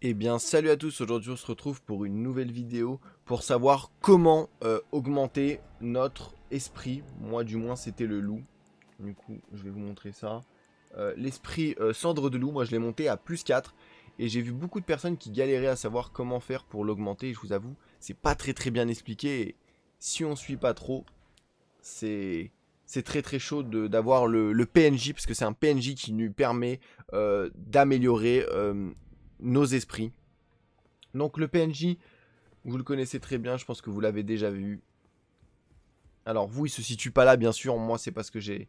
Eh bien salut à tous, aujourd'hui on se retrouve pour une nouvelle vidéo pour savoir comment euh, augmenter notre esprit, moi du moins c'était le loup, du coup je vais vous montrer ça. Euh, l'esprit euh, cendre de loup, moi je l'ai monté à plus 4 et j'ai vu beaucoup de personnes qui galéraient à savoir comment faire pour l'augmenter je vous avoue c'est pas très très bien expliqué si on suit pas trop c'est c'est très très chaud d'avoir le, PNJ, parce que c'est un PNJ qui nous permet d'améliorer nos esprits. Donc le PNJ, vous le connaissez très bien, je pense que vous l'avez déjà vu. Alors vous, il se situe pas là, bien sûr, moi c'est parce que j'ai...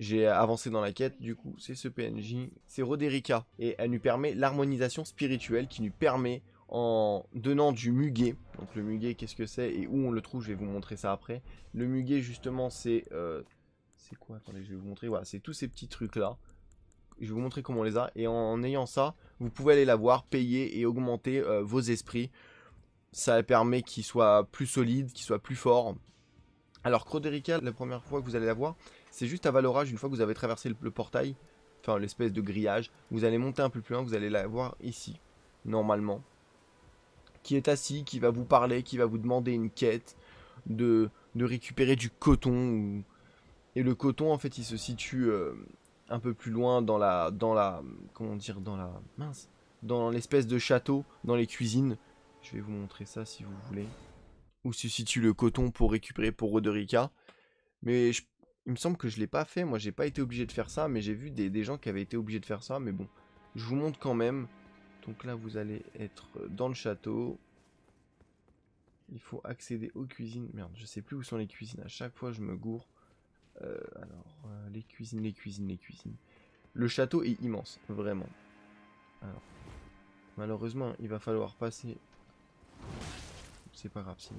J'ai avancé dans la quête, du coup, c'est ce PNJ, c'est Roderica. Et elle nous permet l'harmonisation spirituelle qui nous permet, en donnant du muguet, donc le muguet, qu'est-ce que c'est et où on le trouve, je vais vous montrer ça après. Le muguet, justement, c'est... Euh, c'est quoi Attendez, je vais vous montrer. Voilà, c'est tous ces petits trucs-là. Je vais vous montrer comment on les a. Et en ayant ça, vous pouvez aller la voir, payer et augmenter euh, vos esprits. Ça permet qu'il soit plus solide, qu'il soit plus fort. Alors Croderica, la première fois que vous allez la voir, c'est juste à Valorage, une fois que vous avez traversé le, portail, enfin l'espèce de grillage, vous allez monter un peu plus loin, vous allez la voir ici, normalement. Qui est assis, qui va vous parler, qui va vous demander une quête de, récupérer du coton. Et le coton, en fait, il se situe... Euh, un peu plus loin dans la dans la comment dire dans la mince dans l'espèce de château dans les cuisines. Je vais vous montrer ça si vous voulez. Où se situe le coton pour récupérer pour Roderica. Mais il me semble que je l'ai pas fait. Moi, j'ai pas été obligé de faire ça, mais j'ai vu des, gens qui avaient été obligés de faire ça. Mais bon, je vous montre quand même. Donc là, vous allez être dans le château. Il faut accéder aux cuisines. Merde, je sais plus où sont les cuisines. À chaque fois, je me gourre. Euh, alors, euh, les cuisines, les cuisines, les cuisines. Le château est immense, vraiment. Alors, malheureusement, il va falloir passer... C'est pas grave, c'est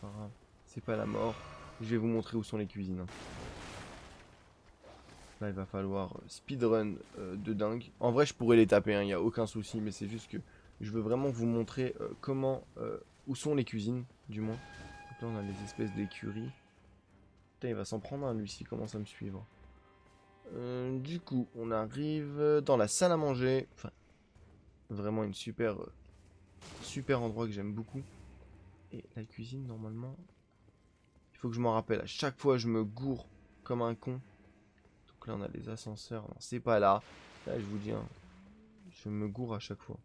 pas grave. C'est pas la mort. Je vais vous montrer où sont les cuisines. Hein. Là, il va falloir speedrun euh, de dingue. En vrai, je pourrais les taper, il hein, n'y a aucun souci, mais c'est juste que je veux vraiment vous montrer comment, où sont les cuisines, du moins. là, on a les espèces d'écuries. Putain, il va s'en prendre un, lui, s'il commence à me suivre. Euh, du coup, on arrive dans la salle à manger. vraiment une super, euh, super endroit que j'aime beaucoup. Et la cuisine, normalement, il faut que je m'en rappelle. À chaque fois, je me gourre comme un con. Donc là, on a les ascenseurs. Non, c'est pas là. Là, je vous dis, hein, je me gourre à chaque fois.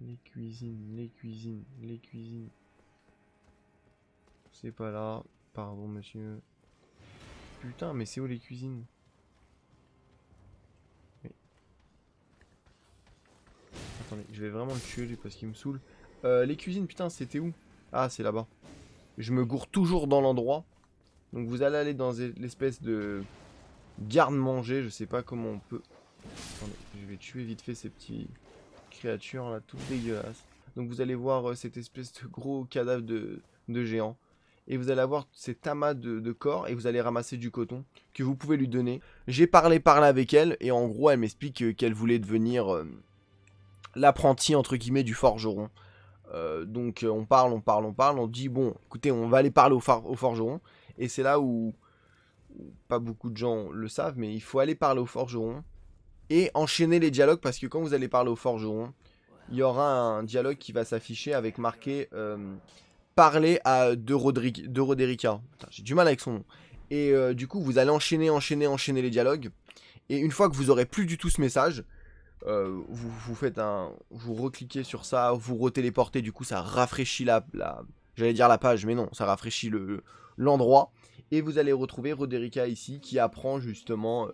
Les cuisines, les cuisines, les cuisines. C'est pas là. Pardon, monsieur. Putain, mais c'est où les cuisines oui. Attendez, je vais vraiment le tuer lui parce qu'il me saoule. Euh, les cuisines, putain, c'était où Ah, c'est là-bas. Je me gourre toujours dans l'endroit. Donc vous allez aller dans l'espèce de garde-manger. Je sais pas comment on peut... Attendez, je vais tuer vite fait ces petits créatures là, toutes dégueulasses. Donc vous allez voir euh, cette espèce de gros cadavre de, de géant et vous allez avoir cet amas de, corps et vous allez ramasser du coton que vous pouvez lui donner. J'ai parlé par là avec elle et en gros elle m'explique euh, qu'elle voulait devenir euh, l'apprentie l'apprenti entre guillemets du forgeron. Euh, donc on parle, on parle, on parle, on dit bon écoutez on va aller parler au, forgeron et c'est là où pas beaucoup de gens le savent mais il faut aller parler au forgeron et enchaîner les dialogues parce que quand vous allez parler au forgeron il y aura un dialogue qui va s'afficher avec marqué parler à de, Rodrigue, de Roderica. J'ai du mal avec son nom. Et euh, du coup, vous allez enchaîner, enchaîner, enchaîner les dialogues. Et une fois que vous aurez plus du tout ce message, euh, vous, faites un, vous recliquez sur ça, vous re-téléportez. Du coup, ça rafraîchit la, j'allais dire la page, mais non, ça rafraîchit le l'endroit. Et vous allez retrouver Roderica ici qui apprend justement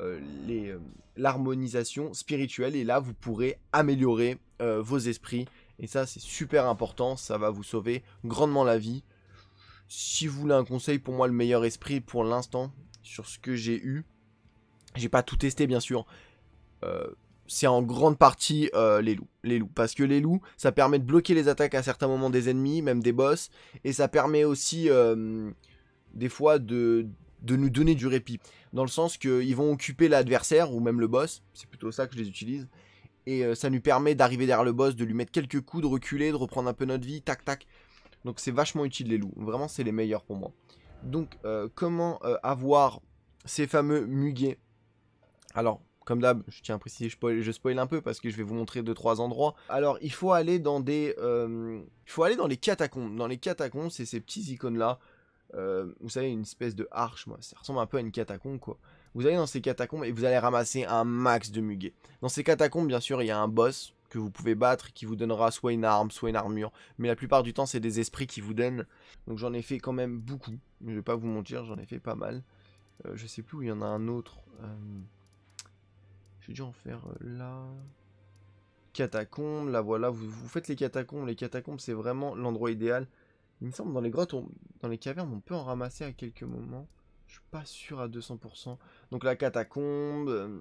euh, les l'harmonisation spirituelle. Et là, vous pourrez améliorer vos esprits et ça, c'est super important, ça va vous sauver grandement la vie. Si vous voulez un conseil, pour moi, le meilleur esprit pour l'instant, sur ce que j'ai eu, j'ai pas tout testé, bien sûr. Euh, c'est en grande partie euh, les loups. Les loups. Parce que les loups, ça permet de bloquer les attaques à certains moments des ennemis, même des boss. Et ça permet aussi, euh, des fois, de, de nous donner du répit. Dans le sens qu'ils vont occuper l'adversaire, ou même le boss. C'est plutôt ça que je les utilise. Et euh, ça nous permet d'arriver derrière le boss, de lui mettre quelques coups, de reculer, de reprendre un peu notre vie, tac tac. Donc c'est vachement utile les loups. Vraiment c'est les meilleurs pour moi. Donc euh, comment euh, avoir ces fameux muguets Alors comme d'hab, je tiens à préciser, je spoil, un peu parce que je vais vous montrer 2 trois endroits. Alors, il faut aller dans des... il faut aller dans les catacombes. Dans les catacombes, c'est ces petits icônes-là. vous savez, une espèce de arche, moi. Ça ressemble un peu à une catacombe, quoi. Vous allez dans ces catacombes et vous allez ramasser un max de muguet. Dans ces catacombes, bien sûr, il y a un boss que vous pouvez battre qui vous donnera soit une arme, soit une armure. Mais la plupart du temps, c'est des esprits qui vous donnent. Donc j'en ai fait quand même beaucoup. Je vais pas vous mentir, j'en ai fait pas mal. Je euh, je sais plus où il y en a un autre. Euh, je J'ai dû en faire euh, là. Catacombes, là voilà. Vous, faites les catacombes. Les catacombes, c'est vraiment l'endroit idéal. Il me semble dans les grottes, dans les cavernes, on peut en ramasser à quelques moments. Je suis pas sûr à 200%. Donc la catacombe. Euh,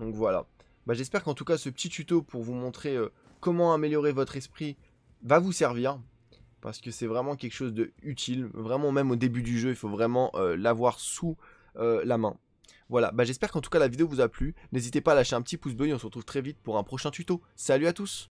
donc voilà. Bah, j'espère qu'en tout cas ce petit tuto pour vous montrer euh, comment améliorer votre esprit va vous servir. Parce que c'est vraiment quelque chose de utile. Vraiment même au début du jeu, il faut vraiment euh, l'avoir sous la main. Voilà, bah, j'espère qu'en tout cas la vidéo vous a plu. N'hésitez pas à lâcher un petit pouce bleu et on se retrouve très vite pour un prochain tuto. Salut à tous